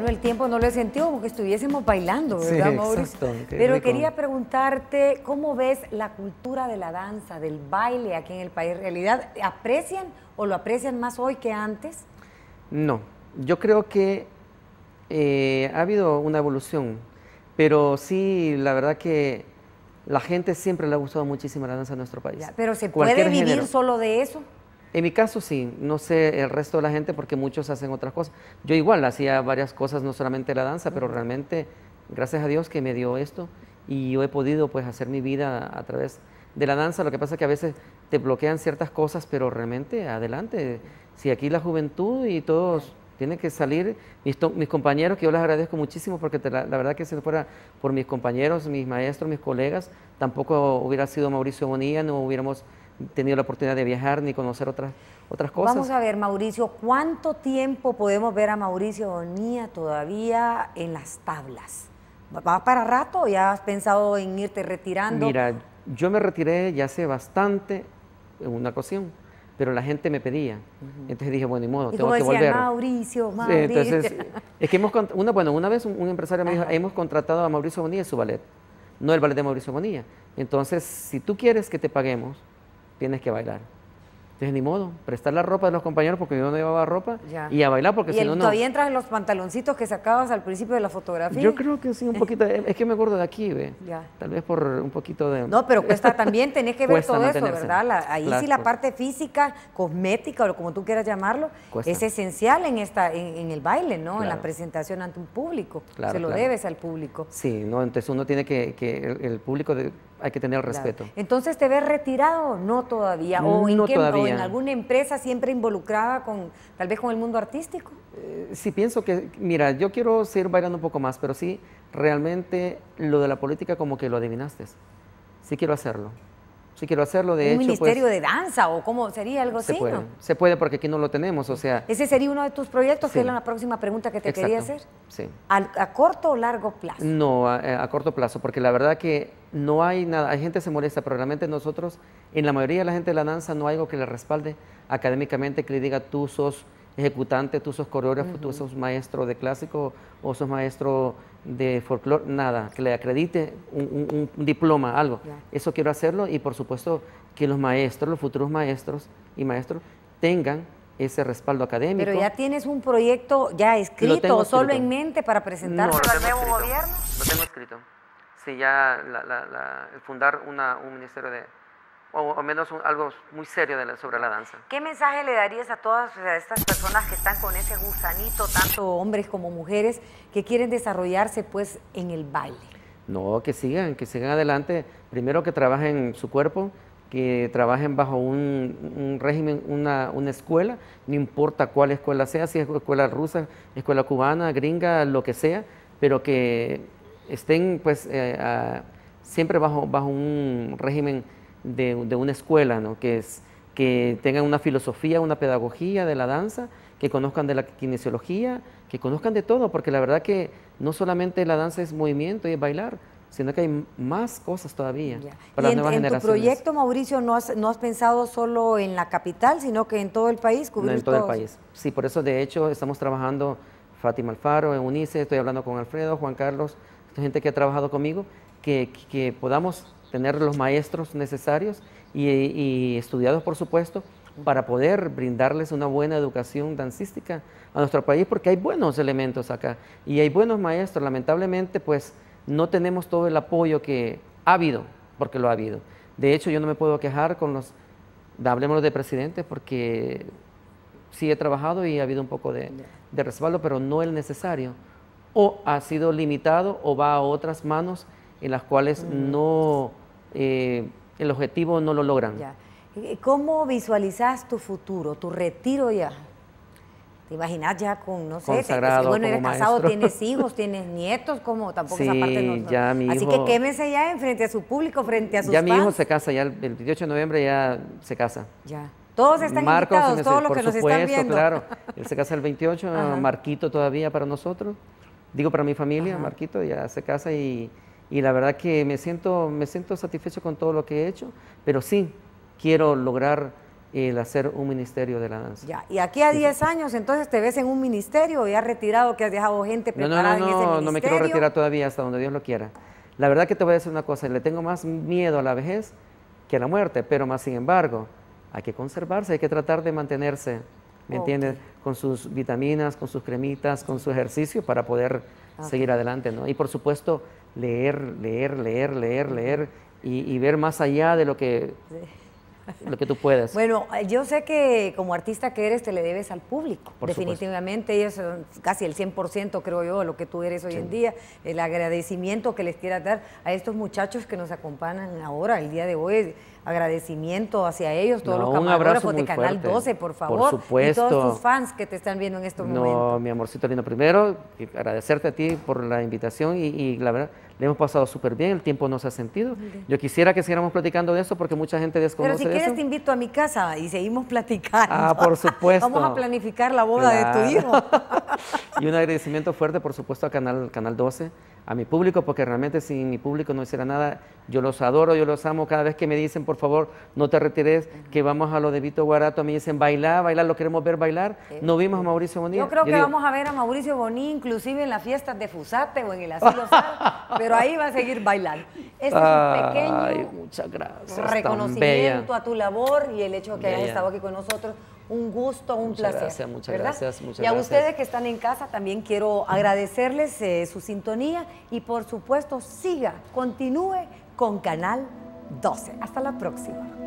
Bueno, el tiempo no lo he sentido como que estuviésemos bailando, ¿verdad, Pero quería preguntarte, ¿cómo ves la cultura de la danza, del baile aquí en el país? realidad aprecian o lo aprecian más hoy que antes? No, yo creo que eh, ha habido una evolución, pero sí, la verdad que la gente siempre le ha gustado muchísimo la danza en nuestro país. pero ¿se puede vivir solo de eso? En mi caso sí, no sé el resto de la gente porque muchos hacen otras cosas. Yo igual hacía varias cosas, no solamente la danza, pero realmente gracias a Dios que me dio esto y yo he podido pues hacer mi vida a través de la danza. Lo que pasa es que a veces te bloquean ciertas cosas, pero realmente adelante. Si aquí la juventud y todos tienen que salir, mis, compañeros, que yo les agradezco muchísimo, porque la, verdad que si no fuera por mis compañeros, mis maestros, mis colegas, tampoco hubiera sido Mauricio Bonilla, no hubiéramos tenido la oportunidad de viajar ni conocer otras, otras cosas. Vamos a ver, Mauricio, ¿cuánto tiempo podemos ver a Mauricio Bonilla todavía en las tablas? ¿Va para rato o ya has pensado en irte retirando? Mira, yo me retiré ya hace bastante en una ocasión, pero la gente me pedía. Entonces dije, bueno, ni modo, tengo que decían, volver. Mauricio, Mauricio. Entonces, es que hemos, una, bueno, una vez un, empresario me dijo, hemos contratado a Mauricio Bonilla y su ballet, no el ballet de Mauricio Bonilla. Entonces, si tú quieres que te paguemos, tienes que bailar. Entonces, ni modo, prestar la ropa de los compañeros porque yo no llevaba ropa y a bailar porque si no, no. todavía entras en los pantaloncitos que sacabas al principio de la fotografía? Yo creo que sí, un poquito. Eh, es que me acuerdo de aquí, ¿ves? Ya. Tal vez por un poquito de. No, pero cuesta también, tenés que ver todo eso, ¿verdad? ahí sí la parte física, cosmética o como tú quieras llamarlo, es esencial en, esta, en, el baile, ¿no? En la presentación ante un público. Se lo debes al público. Sí, no, entonces uno tiene que. el, el público de, hay que tener el respeto. Entonces, ¿te ves retirado? No todavía. ¿O, en qué, todavía. ¿O en alguna empresa siempre involucrada con, tal vez con el mundo artístico? Eh, sí, pienso que, mira, yo quiero seguir bailando un poco más, pero sí, realmente lo de la política como que lo adivinaste. Sí quiero hacerlo si quiero hacerlo, de hecho. ¿Un pues ministerio de danza o cómo sería algo se así? Se puede, porque aquí no lo tenemos, o sea. Ese sería uno de tus proyectos, que es la próxima pregunta que te quería hacer. Sí. ¿A, corto o largo plazo? No, eh, a, corto plazo, porque la verdad que no hay nada. Hay gente que se molesta, pero realmente nosotros, en la mayoría de la gente de la danza, no hay algo que le respalde académicamente, que le diga tú sos ejecutante, tú sos coreógrafo, tú sos maestro de clásico o sos maestro de folclore, nada, que le acredite un, diploma, algo. Eso quiero hacerlo y por supuesto que los maestros, los futuros maestros y maestros tengan ese respaldo académico. Pero ya tienes un proyecto ya escrito, solo en mente para presentarlo al nuevo gobierno. Lo tengo escrito. Sí, ya fundar una, un ministerio de, o, menos un, algo muy serio de la, sobre la danza. ¿Qué mensaje le darías a todas estas personas que están con ese gusanito, tanto hombres como mujeres, que quieren desarrollarse pues en el baile? No, que sigan, que sigan adelante. Primero que trabajen su cuerpo, que trabajen bajo un, régimen, una, escuela, no importa cuál escuela sea, si es escuela rusa, escuela cubana, gringa, lo que sea, pero que estén pues eh, siempre bajo, bajo un régimen de, de una escuela, ¿no? que, es, que tengan una filosofía, una pedagogía de la danza, que conozcan de la kinesiología, que conozcan de todo, porque la verdad que no solamente la danza es movimiento y es bailar, sino que hay más cosas todavía para y en, el en tu proyecto, Mauricio, no has, no has pensado solo en la capital, sino que en todo el país, cubrir En todo el país. Sí, por eso, de hecho, estamos trabajando Fátima Alfaro, en UNICE, estoy hablando con Alfredo, Juan Carlos, gente que ha trabajado conmigo, que, que podamos tener los maestros necesarios y, estudiados, por supuesto, para poder brindarles una buena educación dancística a nuestro país, porque hay buenos elementos acá y hay buenos maestros. Lamentablemente, pues no tenemos todo el apoyo que ha habido, porque lo ha habido. De hecho, yo no me puedo quejar con los, hablemos de presidente, porque sí he trabajado y ha habido un poco de, de respaldo, pero no el necesario. O ha sido limitado o va a otras manos en las cuales no eh, el objetivo no lo logran. Eh, eh, ¿Cómo visualizas tu futuro, tu retiro ya? ¿Te imaginas ya con, no sé, pues, Consagrado, bueno, eres casado, tienes hijos, tienes nietos, como tampoco esa parte Así que quémese ya en frente a su público, frente a sus Ya mi hijo se casa, ya el 28 de noviembre ya se casa. Ya. Todos están Marcos, invitados, todos los que nos están viendo. claro. Él se casa el 28, Marquito todavía para nosotros. Digo para mi familia, Marquito ya se casa y y la verdad que me siento, me siento satisfecho con todo lo que he hecho, pero sí quiero lograr el hacer un ministerio de la danza. Ya, y aquí a 10 años entonces te ves en un ministerio y ya retirado, que has dejado gente preparada no, en ese ministerio. No, no me quiero retirar todavía hasta donde Dios lo quiera. La verdad que te voy a decir una cosa, le tengo más miedo a la vejez que a la muerte, pero más sin embargo, hay que conservarse, hay que tratar de mantenerse, ¿me entiendes? Con sus vitaminas, con sus cremitas, con su ejercicio para poder seguir adelante, ¿no? Y por supuesto, leer, leer, leer, leer, leer y, ver más allá de lo que, lo que tú puedas. Bueno, yo sé que como artista que eres te le debes al público, definitivamente, ellos son casi el 100% creo yo lo que tú eres hoy en día, el agradecimiento que les quieras dar a estos muchachos que nos acompañan ahora, el día de hoy agradecimiento hacia ellos, todos los camarógrafos de Canal 12, por favor. Por supuesto. Y todos tus fans que te están viendo en estos momentos. No, mi amorcito lindo, primero agradecerte a ti por la invitación y, la verdad, le hemos pasado súper bien, el tiempo nos ha sentido. Yo quisiera que siguiéramos platicando de eso porque mucha gente desconoce Pero si quieres te invito a mi casa y seguimos platicando. Ah, por supuesto. Vamos a planificar la boda de tu hijo. y un agradecimiento fuerte, por supuesto, a Canal, Canal 12, a mi público, porque realmente sin mi público no hiciera nada. Yo los adoro, yo los amo. Cada vez que me dicen, por favor, no te retires, que vamos a lo de Vito Guarato, me dicen, bailá, bailá, lo queremos ver bailar. Eh, no vimos a Mauricio Boní. Yo creo que vamos a ver a Mauricio Boní, inclusive en las fiestas de Fusate o en el Asilo pero ahí va a seguir bailando. Este es un pequeño reconocimiento a tu labor y el hecho de que hayas estado aquí con nosotros un gusto, un placer. muchas gracias, muchas gracias. Y a ustedes que están en casa también quiero agradecerles eh, su sintonía y por supuesto siga, continúe con Canal 12. Hasta la próxima.